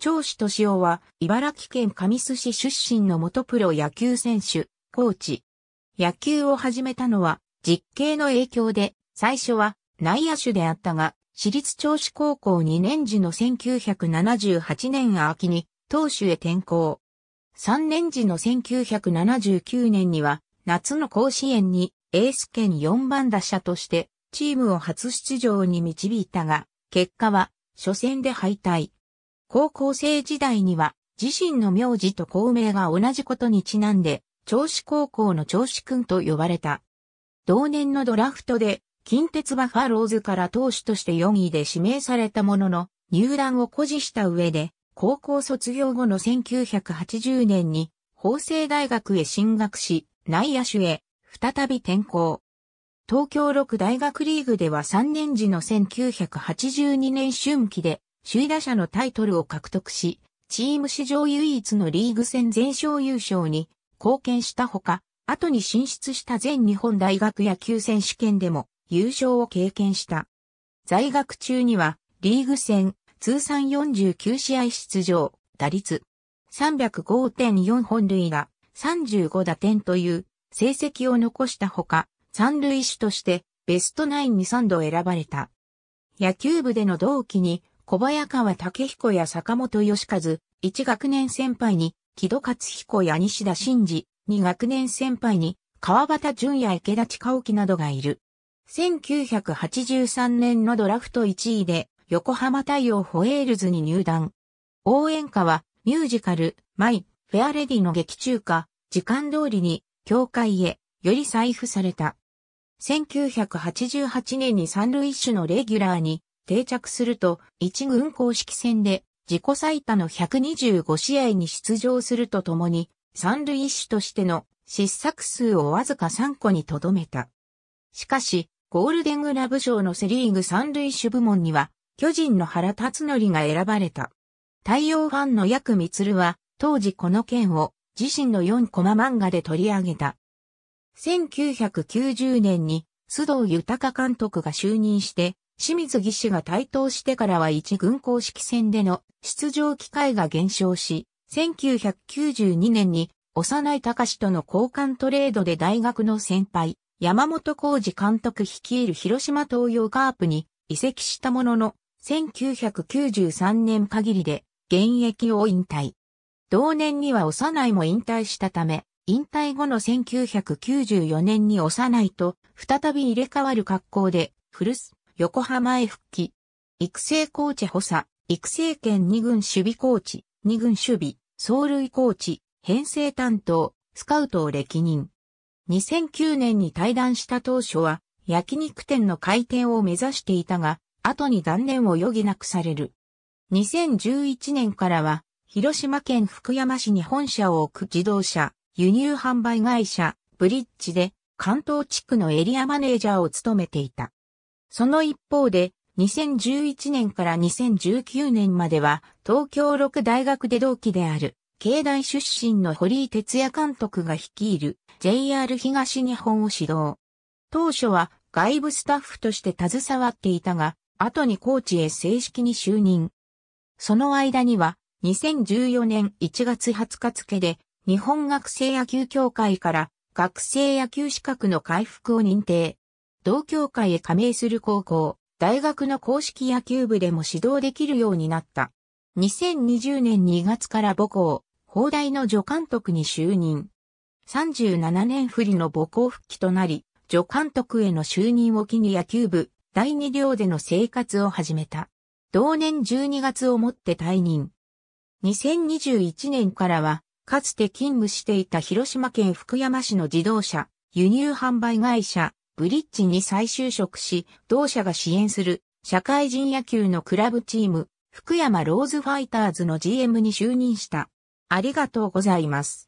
長子敏夫は、茨城県神栖市出身の元プロ野球選手、コーチ。野球を始めたのは、実刑の影響で、最初は内野手であったが、私立長子高校2年時の1978年秋に、投手へ転向。3年時の1979年には、夏の甲子園にエース兼4番打者として、チームを初出場に導いたが、結果は、初戦で敗退。高校生時代には自身の名字と校名が同じことにちなんで、調子高校の調子くんと呼ばれた。同年のドラフトで、近鉄バファローズから投手として4位で指名されたものの、入団を誇示した上で、高校卒業後の1980年に、法政大学へ進学し、内野手へ、再び転校。東京六大学リーグでは3年時の1982年春季で、首位打者のタイトルを獲得し、チーム史上唯一のリーグ戦全勝優勝に貢献したほか、後に進出した全日本大学野球選手権でも優勝を経験した。在学中にはリーグ戦通算49試合出場、打率305.4本塁が35打点という成績を残したほか、三塁手としてベストナインに3度選ばれた。野球部での同期に小早川武彦や坂本義和、一学年先輩に、木戸勝彦や西田真二、学年先輩に、川端淳や池田近沖などがいる。1983年のドラフト1位で、横浜太陽ホエールズに入団。応援歌は、ミュージカル、マイ、フェアレディの劇中歌、時間通りに、教会へ、より再布された。1988年に三塁手のレギュラーに、定着すると、一軍公式戦で自己最多の125試合に出場するとともに、三塁手としての失策数をわずか3個にとどめた。しかし、ゴールデングラブ賞のセリーグ三塁手部門には、巨人の原辰則が選ばれた。太陽ファンのヤクミツルは、当時この件を自身の4コマ漫画で取り上げた。1990年に須藤豊監督が就任して清水義士が台頭してからは一軍公式戦での出場機会が減少し、1992年に幼い隆との交換トレードで大学の先輩、山本浩二監督率いる広島東洋カープに移籍したものの、1993年限りで現役を引退。同年には幼いも引退したため、引退後の1994年に幼いと再び入れ替わる格好で古巣横浜へ復帰。育成コーチ補佐、育成県二軍守備コーチ、二軍守備、走塁コーチ、編成担当、スカウトを歴任。2009年に退団した当初は、焼肉店の開店を目指していたが、後に断念を余儀なくされる。2011年からは、広島県福山市に本社を置く自動車、輸入販売会社、ブリッジで、関東地区のエリアマネージャーを務めていた。その一方で、2011年から2019年までは、東京六大学で同期である、境内出身の堀井哲也監督が率いる JR 東日本を指導。当初は外部スタッフとして携わっていたが、後にコーチへ正式に就任。その間には、2014年1月20日付で、日本学生野球協会から学生野球資格の回復を認定。同協会へ加盟する高校、大学の公式野球部でも指導できるようになった。2020年2月から母校、法大の助監督に就任。37年振りの母校復帰となり、助監督への就任を機に野球部、第2寮での生活を始めた。同年12月をもって退任。2021年からは、かつて勤務していた広島県福山市の自動車、輸入販売会社、ブリッジに再就職し、同社が支援する社会人野球のクラブチーム、福山ローズファイターズの GM に就任した。ありがとうございます。